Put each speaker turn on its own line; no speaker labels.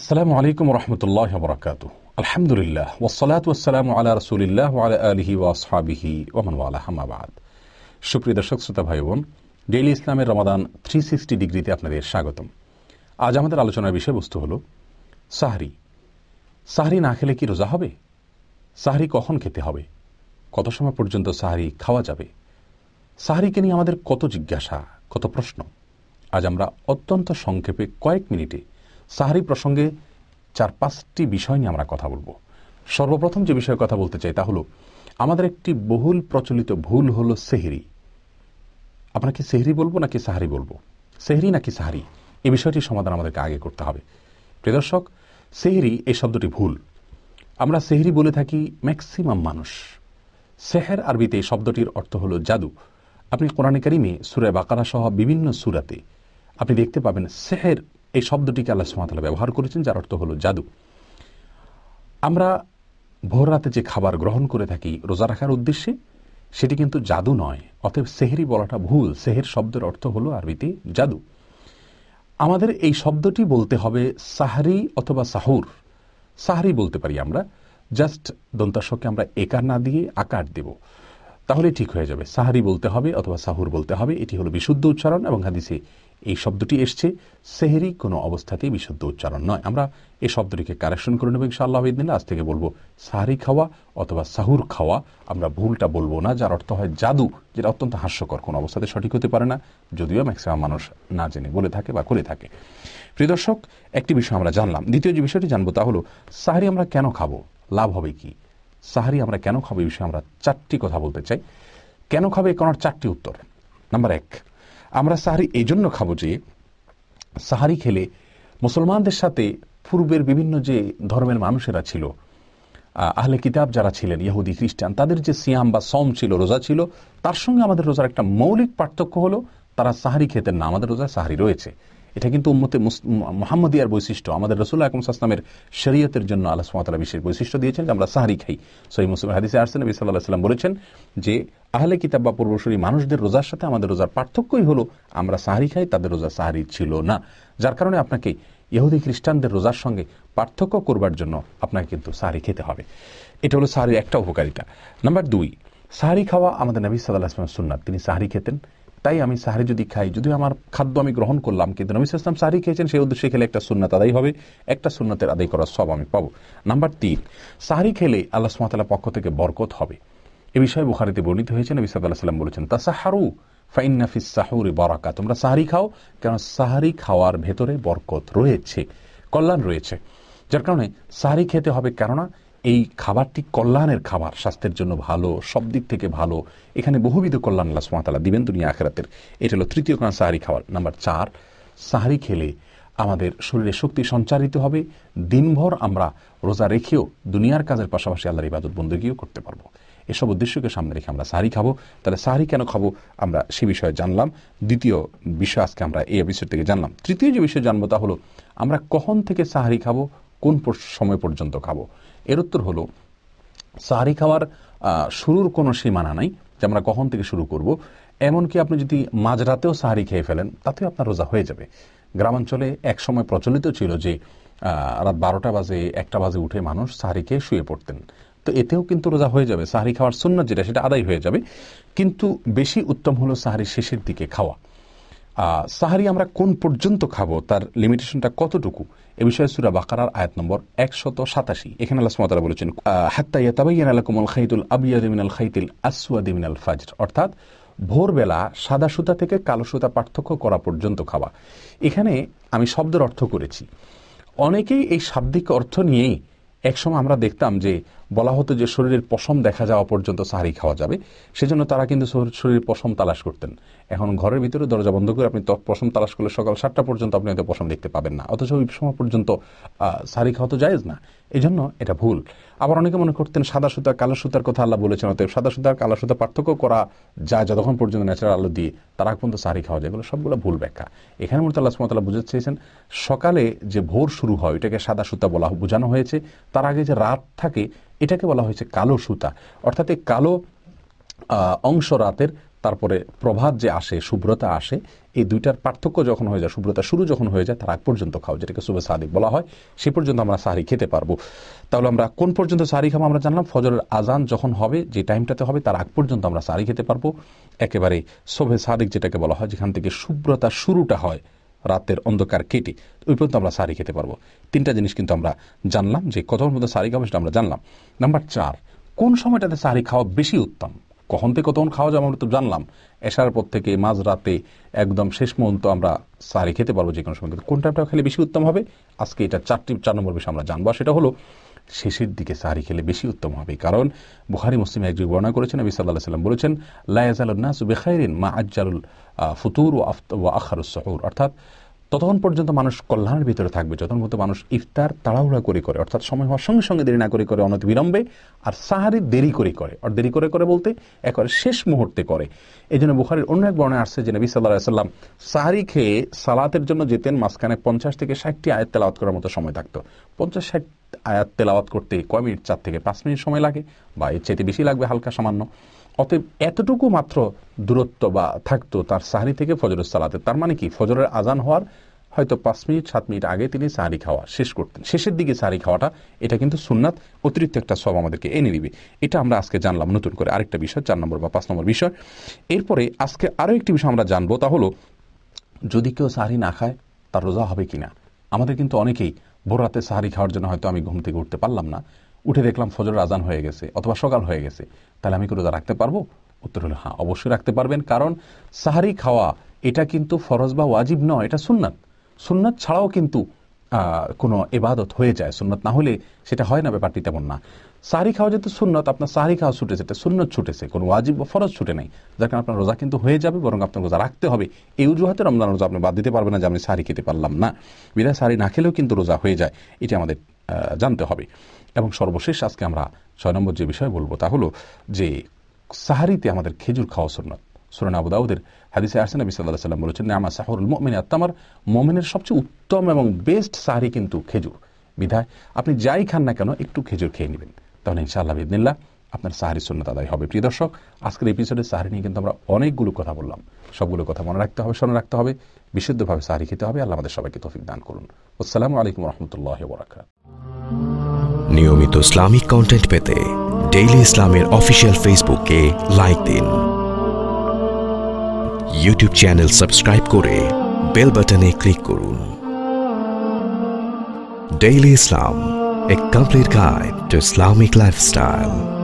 আসসালামু আলাইকুম রহমতুল্লাহ বরকাত আলহামদুলিল্লাহ ওসলাত ওসালাম আল্লাহ রসুলিল্লাহ আলা আলহি ওয়াসহাবিহি ওমনওয়ালা হামাবাদ সুপ্রিয় দর্শক শ্রোতা ভাই বোন ডেইলি ইসলামের রমাদান থ্রি সিক্সটি ডিগ্রিতে আপনাদের স্বাগতম আজ আমাদের আলোচনার বিষয়বস্তু হল সাহরি সাহরি না খেলে কি রোজা হবে সাহরি কখন খেতে হবে কত সময় পর্যন্ত সাহারি খাওয়া যাবে সাহরিকে নিয়ে আমাদের কত জিজ্ঞাসা কত প্রশ্ন আজ আমরা অত্যন্ত সংক্ষেপে কয়েক মিনিটে সাহারি প্রসঙ্গে চার পাঁচটি বিষয় নিয়ে আমরা কথা বলবো সর্বপ্রথম যে বিষয়ে কথা বলতে চাই তা হলো আমাদের একটি বহুল প্রচলিত ভুল হলো সেহরি আপনাকে সেহরি বলবো নাকি সাহারি বলবো সেহরি নাকি সাহারি এ বিষয়টি সমাধান আমাদেরকে আগে করতে হবে প্রিয়দর্শক সেহরি এই শব্দটি ভুল আমরা সেহরি বলে থাকি ম্যাক্সিমাম মানুষ সেহের আরবিতে এই শব্দটির অর্থ হলো জাদু আপনি কোরআনে কারিমে সুরে বাকারা সহ বিভিন্ন সুরাতে আপনি দেখতে পাবেন সেহের এই শব্দটিকে আল্লাহ সুমাতলা ব্যবহার করেছেন যার অর্থ হলো জাদু আমরা ভোর রাতে যে খাবার গ্রহণ করে থাকি রোজা রাখার উদ্দেশ্যে সেটি কিন্তু জাদু নয় অতএব সেহেরি বলাটা ভুল সেহের শব্দের অর্থ হলো আরবিতে জাদু আমাদের এই শব্দটি বলতে হবে সাহারি অথবা সাহুর সাহারি বলতে পারি আমরা জাস্ট দন্তাসকে আমরা একার না দিয়ে আকার দেব তাহলে ঠিক হয়ে যাবে সাহারি বলতে হবে অথবা সাহুর বলতে হবে এটি হলো বিশুদ্ধ উচ্চারণ এবং হাদিসে এই শব্দটি এসছে সেহেরি কোনো অবস্থাতেই বিশুদ্ধ উচ্চারণ নয় আমরা এই শব্দটিকে কারেকশন করে নেব ইনশাআল্লাহ ইদিনিল্লা আজ থেকে বলবো সাহারি খাওয়া অথবা সাহুর খাওয়া আমরা ভুলটা বলবো না যার অর্থ হয় জাদু যেটা অত্যন্ত হাস্যকর কোনো অবস্থাতে সঠিক হতে পারে না যদিও ম্যাক্সিমাম মানুষ না জেনে বলে থাকে বা করে থাকে প্রিয়দর্শক একটি বিষয় আমরা জানলাম দ্বিতীয় যে বিষয়টি জানবো তা হলো সাহারি আমরা কেন খাবো লাভ হবে কি সাহারি আমরা কেন খাবো এই বিষয়ে আমরা চারটি কথা বলতে চাই কেন খাবে কোন কোনার চারটি উত্তর নাম্বার এক আমরা সাহারি এই জন্য খাবো যে সাহারি খেলে মুসলমানদের সাথে পূর্বের বিভিন্ন যে ধর্মের মানুষেরা ছিল আহলে কিতাব যারা ছিলেন ইহুদি খ্রিস্টান তাদের যে সিয়াম বা সম ছিল রোজা ছিল তার সঙ্গে আমাদের রোজার একটা মৌলিক পার্থক্য হলো তারা সাহারি খেতেন না আমাদের রোজা সাহারি রয়েছে এটা কিন্তু উম্মতে মোহাম্মদিয়ার বৈশিষ্ট্য আমাদের রসুল্লাহ আকম আসলামের শরীয়তের জন্য আল্লাহ সুমাতালা বিশেষ বৈশিষ্ট্য দিয়েছেন যে আমরা সাহারি খাই সহি মুসলিম হাদিসে আসছেন নবী সাল্লাহ সাল্লাম বলেছেন যে আহলে কিতাব বা পূর্বসরী মানুষদের রোজার সাথে আমাদের রোজার পার্থক্যই হলো আমরা সাহারি খাই তাদের রোজা সাহারি ছিল না যার কারণে আপনাকে ইহুদি খ্রিস্টানদের রোজার সঙ্গে পার্থক্য করবার জন্য আপনাকে কিন্তু সাহারি খেতে হবে এটা হলো সাহারির একটা উপকারিতা নাম্বার দুই সাহারি খাওয়া আমাদের নবী সাল্লাহ আসলাম সুন্নাত তিনি সাহারি খেতেন তাই আমি সাহারি যদি খাই যদিও আমার খাদ্য আমি গ্রহণ করলাম কিন্তু নবী ইসলাম সাহারি খেয়েছেন সেই উদ্দেশ্যে খেলে একটা সুন্নত আদায় হবে একটা সুন্নতের আদায় করার সব আমি পাবো নাম্বার তিন সাহারি খেলে আল্লাহ সুমাতালার পক্ষ থেকে বরকত হবে এ বিষয়ে বুখারিতে বর্ণিত হয়েছে নবী সাল্লাহ সাল্লাম বলেছেন তা সাহারু ফাইনাফিস সাহুরি বরাকা তোমরা সাহারি খাও কেন সাহারি খাওয়ার ভেতরে বরকত রয়েছে কল্যাণ রয়েছে যার কারণে সাহারি খেতে হবে কেননা এই খাবারটি কল্যাণের খাবার স্বাস্থ্যের জন্য ভালো সব দিক থেকে ভালো এখানে বহুবিধ কল্যাণ আল্লাহ সুমাতালা দিবেন দুনিয়া আখেরাতের এটা হলো তৃতীয় কারণ সাহারি খাবার নাম্বার চার সাহারি খেলে আমাদের শরীরে শক্তি সঞ্চারিত হবে দিনভর আমরা রোজা রেখেও দুনিয়ার কাজের পাশাপাশি আল্লাহর ইবাদত বন্দীও করতে পারবো এসব উদ্দেশ্যকে সামনে রেখে আমরা সাহারি খাবো তাহলে সাহারি কেন খাবো আমরা সে বিষয়ে জানলাম দ্বিতীয় বিষয় আজকে আমরা এই এপিসোড থেকে জানলাম তৃতীয় যে বিষয়ে জানবো তা হলো আমরা কখন থেকে সাহারি খাবো কোন সময় পর্যন্ত খাবো এর উত্তর হলো সাহারি খাওয়ার শুরুর কোনো সীমানা নাই যে আমরা কখন থেকে শুরু করব এমনকি আপনি যদি মাঝরাতেও সাহারি খেয়ে ফেলেন তাতেও আপনার রোজা হয়ে যাবে গ্রামাঞ্চলে এক সময় প্রচলিত ছিল যে রাত বারোটা বাজে একটা বাজে উঠে মানুষ সাহারি খেয়ে শুয়ে পড়তেন তো এতেও কিন্তু রোজা হয়ে যাবে সাহারি খাওয়ার সুন্নত যেটা সেটা আদায় হয়ে যাবে কিন্তু বেশি উত্তম হলো সাহারি শেষের দিকে খাওয়া সাহারি আমরা কোন পর্যন্ত খাবো তার লিমিটেশনটা কতটুকু এ বিষয়ে সুরা বাকারার আয়াত নম্বর একশত সাতাশি এখানে আল্লাহ সুমাতারা বলেছেন হাত্তা ইয়াতাবাইয়ান আলাকুমুল খাইতুল আবিয়াদ মিনাল খাইতুল আসুয়া মিনাল ফাজর অর্থাৎ ভোরবেলা সাদা সুতা থেকে কালো সুতা পার্থক্য করা পর্যন্ত খাওয়া এখানে আমি শব্দের অর্থ করেছি অনেকেই এই শাব্দিক অর্থ নিয়েই একসময় আমরা দেখতাম যে বলা হতো যে শরীরের পশম দেখা যাওয়া পর্যন্ত সাহারি খাওয়া যাবে সেজন্য তারা কিন্তু শরীরের পশম তালাশ করতেন এখন ঘরের ভিতরে দরজা বন্ধ করে আপনি পশম তালাশ করলে সকাল সাতটা পর্যন্ত আপনি হয়তো পশম দেখতে পাবেন না অথচ ওই সময় পর্যন্ত সাহারি খাওয়া তো জায়েজ না এই জন্য এটা ভুল আবার অনেকে মনে করতেন সাদা সুতা কালো সুতার কথা আল্লাহ বলেছেন অতএব সাদা সুতা আর কালো সুতা পার্থক্য করা যায় যতক্ষণ পর্যন্ত ন্যাচারাল আলো দিয়ে তারা পর্যন্ত সাহারি খাওয়া যায় এগুলো সবগুলো ভুল ব্যাখ্যা এখানে মূলত আল্লাহ সুমতাল্লাহ বুঝতে চেয়েছেন সকালে যে ভোর শুরু হয় এটাকে সাদা সুতা বলা বোঝানো হয়েছে তার আগে যে রাত থাকে এটাকে বলা হয়েছে কালো সুতা অর্থাৎ এই কালো অংশ রাতের তারপরে প্রভাত যে আসে শুভ্রতা আসে এই দুইটার পার্থক্য যখন হয়ে যায় শুভ্রতা শুরু যখন হয়ে যায় তার আগ পর্যন্ত খাও যেটাকে শুভে সাদিক বলা হয় সে পর্যন্ত আমরা সাহারি খেতে পারবো তাহলে আমরা কোন পর্যন্ত সাহারি খাবো আমরা জানলাম ফজরের আজান যখন হবে যে টাইমটাতে হবে তার আগ পর্যন্ত আমরা সাহারি খেতে পারবো একেবারে শোভে সাদিক যেটাকে বলা হয় যেখান থেকে শুভ্রতা শুরুটা হয় রাতের অন্ধকার কেটে ওই পর্যন্ত আমরা সারি খেতে পারবো তিনটা জিনিস কিন্তু আমরা জানলাম যে কতক্ষণ মধ্যে সারি খাবো সেটা আমরা জানলাম নাম্বার চার কোন সময়টাতে সারি খাওয়া বেশি উত্তম কখন থেকে কতক্ষণ খাওয়া যাবে আমরা তো জানলাম এসার পর থেকে মাঝ রাতে একদম শেষ পর্যন্ত আমরা সারি খেতে পারবো যে কোনো সময় কোন টাইমটা খেলে বেশি উত্তম হবে আজকে এটা চারটি চার নম্বর বিষয় আমরা জানবো সেটা হলো শেষের দিকে সাহারি খেলে বেশি উত্তম হবে কারণ বুখারি মুসলিম একযোগ বর্ণনা করেছেন নবী সাল্লাহ সাল্লাম বলেছেন লায়াজালুন্নাস বেখাইরিন মা আজ্জালুল ফুতুর ও আফত ও আখারুস অর্থাৎ ততক্ষণ পর্যন্ত মানুষ কল্যাণের ভিতরে থাকবে যতক্ষণ পর্যন্ত মানুষ ইফতার তাড়াহুড়া করে করে অর্থাৎ সময় হওয়ার সঙ্গে সঙ্গে দেরি না করে করে অনত বিলম্বে আর সাহারি দেরি করে করে আর দেরি করে করে বলতে একবারে শেষ মুহূর্তে করে এই জন্য বুখারির অন্য এক বর্ণায় আসছে যে নবী সাল্লাহ সাল্লাম সাহারি খেয়ে সালাতের জন্য যেতেন মাঝখানে পঞ্চাশ থেকে ষাটটি আয়াত তেলাওয়াত করার মতো সময় থাকতো পঞ্চাশ ষাট আয়াত তেলাওয়াত করতে কয় মিনিট চার থেকে পাঁচ মিনিট সময় লাগে বা এর চাইতে বেশি লাগবে হালকা সামান্য অতএব এতটুকু মাত্র দূরত্ব বা থাকতো তার সাহারি থেকে ফজরের সালাতে তার মানে কি ফজরের আজান হওয়ার হয়তো পাঁচ মিনিট সাত মিনিট আগে তিনি সাহারি খাওয়া শেষ করতেন শেষের দিকে সাহারি খাওয়াটা এটা কিন্তু সুননাথ অতিরিক্ত একটা সব আমাদেরকে এনে দিবে এটা আমরা আজকে জানলাম নতুন করে আরেকটা বিষয় চার নম্বর বা পাঁচ নম্বর বিষয় এরপরে আজকে আরও একটি বিষয় আমরা জানবো তা হলো যদি কেউ সাহারি না খায় তার রোজা হবে কি না আমাদের কিন্তু অনেকেই রাতে সাহারি খাওয়ার জন্য হয়তো আমি ঘুম থেকে উঠতে পারলাম না উঠে দেখলাম ফজর আজান হয়ে গেছে অথবা সকাল হয়ে গেছে তাহলে আমি কি রোজা রাখতে পারবো উত্তর হলো হ্যাঁ অবশ্যই রাখতে পারবেন কারণ সাহারি খাওয়া এটা কিন্তু ফরজ বা ওয়াজিব নয় এটা সুন্নাত সুন্নাত ছাড়াও কিন্তু কোনো এবাদত হয়ে যায় সুন্নত না হলে সেটা হয় না ব্যাপারটি তেমন না সাহারি খাওয়া যেহেতু সুন্নত আপনার সাহারি খাওয়া ছুটেছে এটা সুন্নত ছুটেছে কোনো ওয়াজিব বা ফরজ ছুটে নাই যার কারণে আপনার রোজা কিন্তু হয়ে যাবে বরং আপনার রোজা রাখতে হবে এই অজুহাতে রমজান রোজা আপনি বাদ দিতে পারবেন না যে আমি সাহারি খেতে পারলাম না বিধায় সাহারি না খেলেও কিন্তু রোজা হয়ে যায় এটা আমাদের জানতে হবে এবং সর্বশেষ আজকে আমরা ছয় নম্বর যে বিষয় বলবো তা হলো যে সাহারিতে আমাদের খেজুর খাওয়া সুন্নত সুরান আবু দাউদের হাদিসে আসছে নবী সাল্লাহ সাল্লাম বলেছেন নামা সাহরুল মমিন আত্মামার মমিনের সবচেয়ে উত্তম এবং বেস্ট সাহারি কিন্তু খেজুর বিধায় আপনি যাই খান না কেন একটু খেজুর খেয়ে নেবেন তাহলে ইনশাআল্লাহ বিদিনিল্লা আপনার সাহারি সুন্নত আদায় হবে প্রিয় দর্শক আজকের এপিসোডে সাহারি নিয়ে কিন্তু আমরা অনেকগুলো কথা বললাম সবগুলো কথা মনে রাখতে হবে শোনা রাখতে হবে বিশুদ্ধভাবে সাহারি খেতে হবে আল্লাহ আমাদের সবাইকে তফিক দান করুন আসসালামু আলাইকুম রহমতুল্লাহ বরাকাত নিয়মিত ইসলামিক কন্টেন্ট পেতে ডেইলি ইসলামের অফিসিয়াল ফেসবুককে লাইক দিন ইউটিউব চ্যানেল সাবস্ক্রাইব করে বেল বাটনে ক্লিক করুন daily Islam a complete guide to Islamic lifestyle